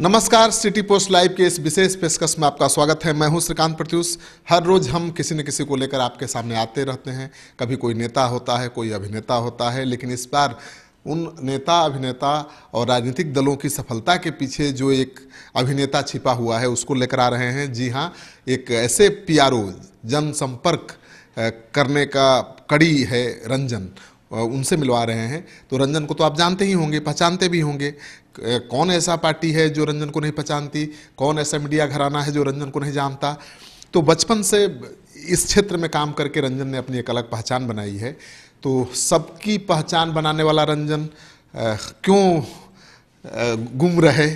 नमस्कार city post live के इस विशेष पेशकश में आपका स्वागत है मैं हूं श्रीकांत प्रत्युष हर रोज़ हम किसी न किसी को लेकर आपके सामने आते रहते हैं कभी कोई नेता होता है कोई अभिनेता होता है लेकिन इस बार उन नेता अभिनेता और राजनीतिक दलों की सफलता के पीछे जो एक अभिनेता छिपा हुआ है उसको लेकर आ रहे हैं जी हाँ एक ऐसे पी जनसंपर्क करने का कड़ी है रंजन उनसे मिलवा रहे हैं तो रंजन को तो आप जानते ही होंगे पहचानते भी होंगे कौन ऐसा पार्टी है जो रंजन को नहीं पहचानती कौन ऐसा मीडिया घराना है जो रंजन को नहीं जानता तो बचपन से इस क्षेत्र में काम करके रंजन ने अपनी एक अलग पहचान बनाई है तो सबकी पहचान बनाने वाला रंजन क्यों गुम रहे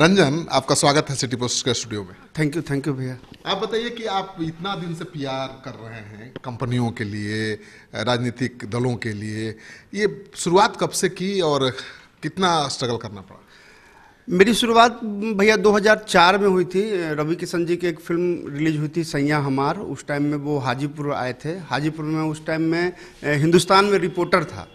रंजन आपका स्वागत है सिटी पोस्ट के स्टूडियो में थैंक यू थैंक यू भैया आप बताइए कि आप इतना दिन से पीआर कर रहे हैं कंपनियों के लिए राजनीतिक दलों के लिए ये शुरुआत कब से की और कितना स्ट्रगल करना पड़ा मेरी शुरुआत भैया 2004 में हुई थी रवि किशन जी की एक फिल्म रिलीज हुई थी सैया हमार उस टाइम में वो हाजीपुर आए थे हाजीपुर में उस टाइम में हिंदुस्तान में रिपोर्टर था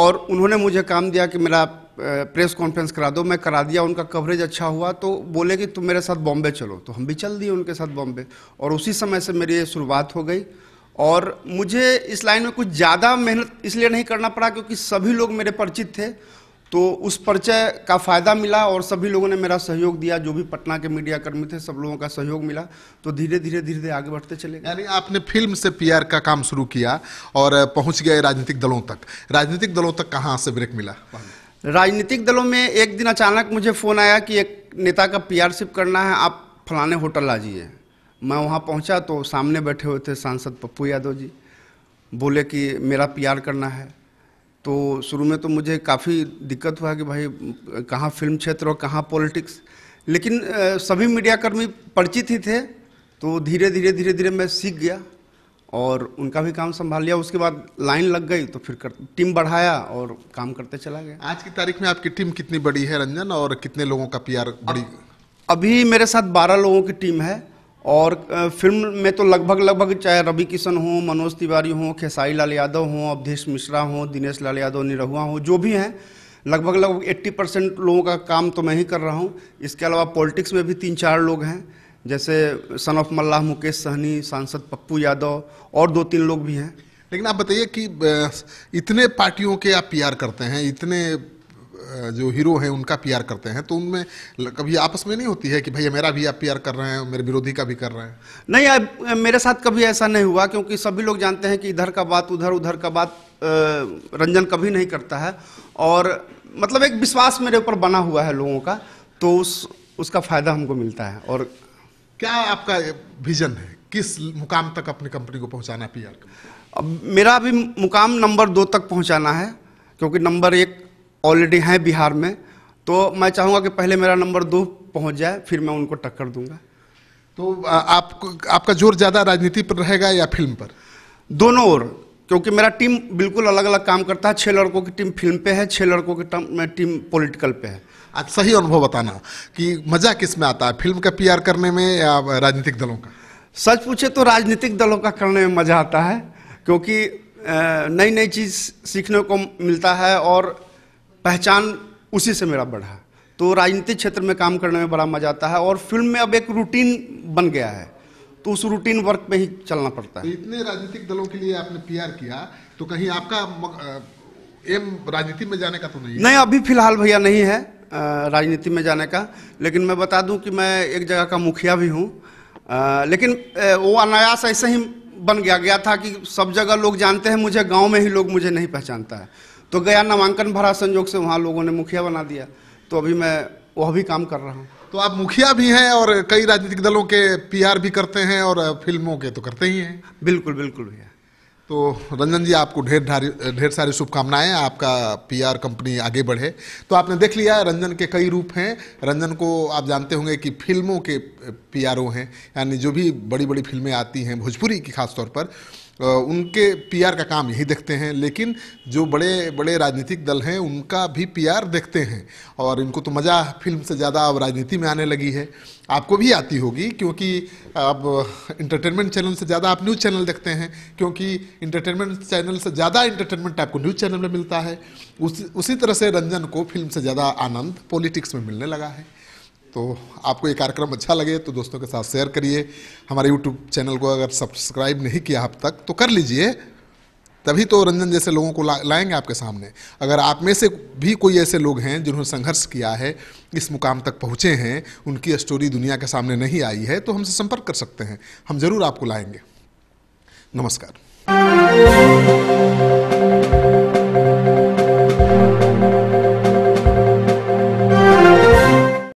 और उन्होंने मुझे काम दिया कि मेरा प्रेस कॉन्फ्रेंस करा दो मैं करा दिया उनका कवरेज अच्छा हुआ तो बोले कि तुम मेरे साथ बॉम्बे चलो तो हम भी चल दिए उनके साथ बॉम्बे और उसी समय से मेरी ये शुरुआत हो गई और मुझे इस लाइन में कुछ ज़्यादा मेहनत इसलिए नहीं करना पड़ा क्योंकि सभी लोग मेरे परिचित थे तो उस परिचय का फ़ायदा मिला और सभी लोगों ने मेरा सहयोग दिया जो भी पटना के मीडिया कर्मी थे सब लोगों का सहयोग मिला तो धीरे धीरे धीरे धीरे आगे बढ़ते चले यानी आपने फिल्म से पीआर का काम शुरू किया और पहुंच गए राजनीतिक दलों तक राजनीतिक दलों तक कहाँ से ब्रेक मिला राजनीतिक दलों में एक दिन अचानक मुझे फ़ोन आया कि एक नेता का पीआरशिप करना है आप फलाने होटल आ जाइए मैं वहाँ पहुँचा तो सामने बैठे हुए थे सांसद पप्पू यादव जी बोले कि मेरा पीआर करना है तो शुरू में तो मुझे काफ़ी दिक्कत हुआ कि भाई कहाँ फिल्म क्षेत्र और कहाँ पॉलिटिक्स लेकिन सभी मीडियाकर्मी परिचित ही थे तो धीरे धीरे धीरे धीरे मैं सीख गया और उनका भी काम संभाल लिया उसके बाद लाइन लग गई तो फिर कर, टीम बढ़ाया और काम करते चला गया आज की तारीख में आपकी टीम कितनी बड़ी है रंजन और कितने लोगों का पीआर बड़ी अभी मेरे साथ 12 लोगों की टीम है और फिल्म में तो लगभग लगभग चाहे रवि किशन हो मनोज तिवारी हो खेसाई लाल यादव हों अवधेश मिश्रा हों दिनेश लाल यादव निरहुआ हों जो भी हैं लगभग लगभग 80 परसेंट लोगों का काम तो मैं ही कर रहा हूँ इसके अलावा पॉलिटिक्स में भी तीन चार लोग हैं जैसे सन ऑफ मल्लाह मुकेश सहनी सांसद पप्पू यादव और दो तीन लोग भी हैं लेकिन आप बताइए कि इतने पार्टियों के आप पीआर करते हैं इतने जो हीरो हैं उनका पीआर करते हैं तो उनमें कभी आपस में नहीं होती है कि भैया मेरा भी आप पीआर कर रहे हैं मेरे विरोधी का भी कर रहे हैं नहीं आ, मेरे साथ कभी ऐसा नहीं हुआ क्योंकि सभी लोग जानते हैं कि इधर का बात उधर उधर का बात रंजन कभी नहीं करता है और मतलब एक विश्वास मेरे ऊपर बना हुआ है लोगों का तो उस उसका फ़ायदा हमको मिलता है और क्या आपका विजन है किस मुकाम तक अपनी कंपनी को पहुंचाना पी आर अब मेरा अभी मुकाम नंबर दो तक पहुंचाना है क्योंकि नंबर एक ऑलरेडी है बिहार में तो मैं चाहूँगा कि पहले मेरा नंबर दो पहुँच जाए फिर मैं उनको टक्कर दूंगा तो आप आपका जोर ज़्यादा राजनीति पर रहेगा या फिल्म पर दोनों ओर क्योंकि मेरा टीम बिल्कुल अलग अलग काम करता है छः लड़कों की टीम फिल्म पे है छः लड़कों की टीम पॉलिटिकल पे है आप सही अनुभव बताना कि मज़ा किस में आता है फिल्म का पीआर करने में या राजनीतिक दलों का सच पूछे तो राजनीतिक दलों का करने में मज़ा आता है क्योंकि नई नई चीज़ सीखने को मिलता है और पहचान उसी से मेरा बढ़ा तो राजनीतिक क्षेत्र में काम करने में बड़ा मज़ा आता है और फिल्म में अब एक रूटीन बन गया है तो उस रूटीन वर्क पे ही चलना पड़ता है तो इतने राजनीतिक दलों के लिए आपने पीआर किया तो कहीं आपका एम राजनीति में जाने का तो नहीं नहीं अभी फिलहाल भैया नहीं है राजनीति में जाने का लेकिन मैं बता दूं कि मैं एक जगह का मुखिया भी हूं लेकिन वो अनायास ऐसे ही बन गया गया था कि सब जगह लोग जानते हैं मुझे गांव में ही लोग मुझे नहीं पहचानता है तो गया नामांकन भरा संयोग से वहाँ लोगों ने मुखिया बना दिया तो अभी मैं वह भी काम कर रहा हूँ तो आप मुखिया भी हैं और कई राजनीतिक दलों के पीआर भी करते हैं और फिल्मों के तो करते ही हैं बिल्कुल बिल्कुल भैया तो रंजन जी आपको ढेर ढेर सारी शुभकामनाएं आपका पीआर कंपनी आगे बढ़े तो आपने देख लिया रंजन के कई रूप हैं रंजन को आप जानते होंगे कि फिल्मों के पीआरओ हैं यानी जो भी बड़ी बड़ी फिल्में आती हैं भोजपुरी की खासतौर पर उनके पीआर का काम यही देखते हैं लेकिन जो बड़े बड़े राजनीतिक दल हैं उनका भी पीआर देखते हैं और इनको तो मज़ा फिल्म से ज़्यादा अब राजनीति में आने लगी है आपको भी आती होगी क्योंकि अब इंटरटेनमेंट चैनल से ज़्यादा आप न्यूज़ चैनल देखते हैं क्योंकि इंटरटेनमेंट चैनल से ज़्यादा इंटरटेनमेंट आपको न्यूज़ चैनल में मिलता है उस उसी तरह से रंजन को फिल्म से ज़्यादा आनंद पॉलिटिक्स में मिलने लगा है तो आपको ये कार्यक्रम अच्छा लगे तो दोस्तों के साथ शेयर करिए हमारे यूट्यूब चैनल को अगर सब्सक्राइब नहीं किया अब तक तो कर लीजिए तभी तो रंजन जैसे लोगों को ला, लाएंगे आपके सामने अगर आप में से भी कोई ऐसे लोग हैं जिन्होंने संघर्ष किया है इस मुकाम तक पहुँचे हैं उनकी स्टोरी दुनिया के सामने नहीं आई है तो हमसे संपर्क कर सकते हैं हम ज़रूर आपको लाएंगे नमस्कार